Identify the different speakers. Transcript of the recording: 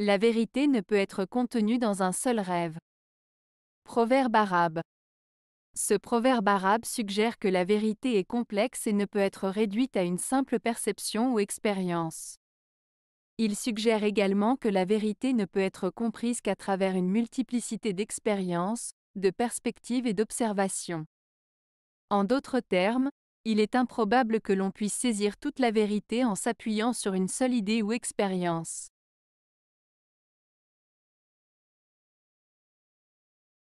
Speaker 1: La vérité ne peut être contenue dans un seul rêve. Proverbe arabe. Ce proverbe arabe suggère que la vérité est complexe et ne peut être réduite à une simple perception ou expérience. Il suggère également que la vérité ne peut être comprise qu'à travers une multiplicité d'expériences, de perspectives et d'observations. En d'autres termes, il est improbable que l'on puisse saisir toute la vérité en s'appuyant sur une seule idée ou expérience.